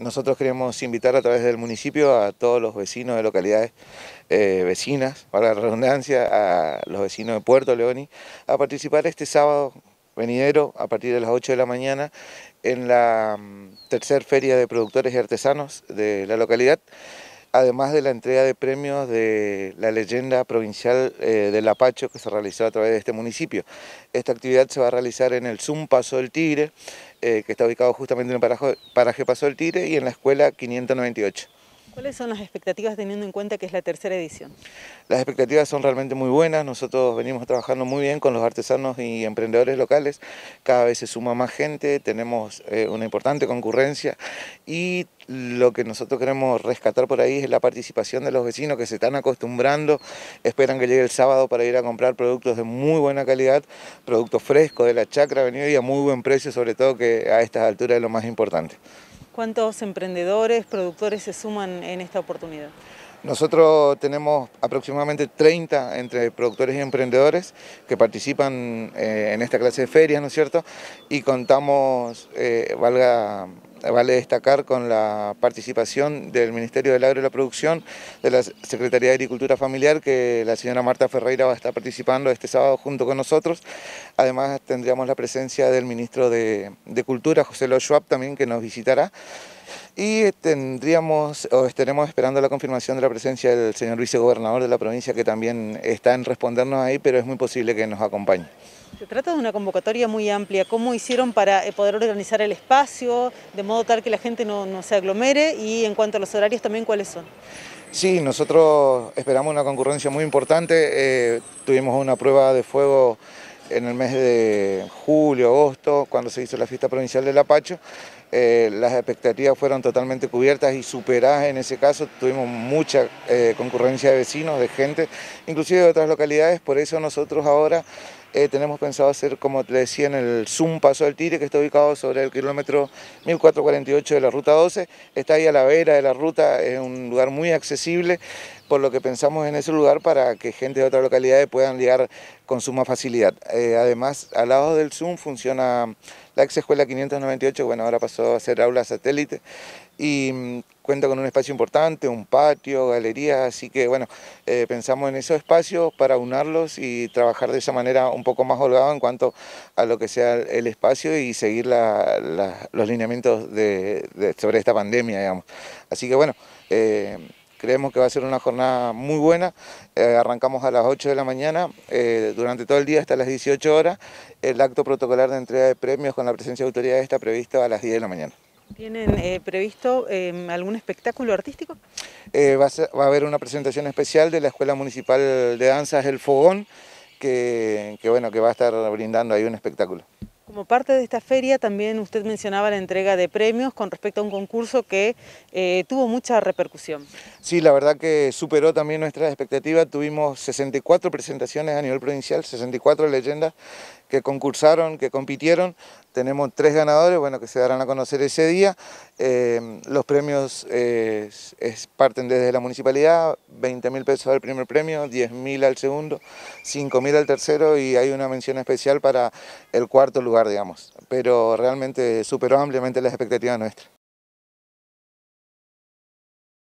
Nosotros queremos invitar a través del municipio a todos los vecinos de localidades eh, vecinas, para la redundancia, a los vecinos de Puerto Leoni, a participar este sábado venidero a partir de las 8 de la mañana en la mm, tercera feria de productores y artesanos de la localidad además de la entrega de premios de la leyenda provincial eh, del Apacho que se realizó a través de este municipio. Esta actividad se va a realizar en el Zoom Paso del Tigre, eh, que está ubicado justamente en el paraje, paraje Paso del Tigre y en la escuela 598. ¿Cuáles son las expectativas teniendo en cuenta que es la tercera edición? Las expectativas son realmente muy buenas, nosotros venimos trabajando muy bien con los artesanos y emprendedores locales, cada vez se suma más gente, tenemos eh, una importante concurrencia y lo que nosotros queremos rescatar por ahí es la participación de los vecinos que se están acostumbrando, esperan que llegue el sábado para ir a comprar productos de muy buena calidad, productos frescos de la chacra, venido y a muy buen precio, sobre todo que a estas alturas es lo más importante. ¿Cuántos emprendedores, productores se suman en esta oportunidad? Nosotros tenemos aproximadamente 30 entre productores y emprendedores que participan eh, en esta clase de ferias, ¿no es cierto? Y contamos, eh, valga vale destacar con la participación del Ministerio del Agro y la Producción, de la Secretaría de Agricultura Familiar, que la señora Marta Ferreira va a estar participando este sábado junto con nosotros. Además tendríamos la presencia del Ministro de, Cultura, José lópez Schwab, también que nos visitará. Y tendríamos, o estaremos esperando la confirmación de la presencia del señor vicegobernador de la provincia, que también está en respondernos ahí, pero es muy posible que nos acompañe. Se trata de una convocatoria muy amplia. ¿Cómo hicieron para eh, poder organizar el espacio de modo tal que la gente no, se aglomere? Y en cuanto a los horarios también, ¿cuáles son? Sí, nosotros esperamos una concurrencia muy importante. Eh, tuvimos una prueba de fuego en el mes de julio, agosto, cuando se hizo la fiesta provincial del Apacho. Eh, las expectativas fueron totalmente cubiertas y superadas en ese caso. Tuvimos mucha eh, concurrencia de vecinos, de gente, inclusive de otras localidades, por eso nosotros ahora eh, tenemos pensado hacer, como te decía, en el Zoom Paso del Tire, que está ubicado sobre el kilómetro 1448 de la Ruta 12. Está ahí a la vera de la ruta, es un lugar muy accesible, por lo que pensamos en ese lugar para que gente de otras localidades puedan llegar con suma facilidad. además, al lado del Zoom funciona la escuela 598, bueno, ahora pasó a ser aula satélite y mm, cuenta con un espacio importante, un patio, galería, así que bueno, eh, pensamos en esos espacios para unarlos y trabajar de esa manera un poco más holgado en cuanto a lo que sea el espacio y seguir los lineamientos sobre esta pandemia, digamos. Así que bueno, eh, Creemos que va a ser una jornada muy buena. Eh, arrancamos a las 8 de la mañana, eh, durante todo el día hasta las 18 horas. El acto protocolar de entrega de premios con la presencia de autoridades está previsto a las 10 de la mañana. ¿Tienen eh, previsto em, algún espectáculo artístico? va, a haber una presentación especial de la Escuela Municipal de Danzas El Fogón, que, bueno, que va a estar brindando ahí un espectáculo. Como parte de esta feria también usted mencionaba la entrega de premios con respecto a un concurso que eh, tuvo mucha repercusión. Sí, la verdad que superó también nuestras expectativas. Tuvimos 64 presentaciones a nivel provincial, 64 leyendas que concursaron, que compitieron. Tenemos tres ganadores, bueno, que se darán a conocer ese día. Eh, los premios eh, parten desde la municipalidad, 20 mil pesos al primer premio, 10 mil al segundo, 5 mil al tercero y hay una mención especial para el cuarto lugar, digamos. Pero realmente superó ampliamente las expectativas nuestras.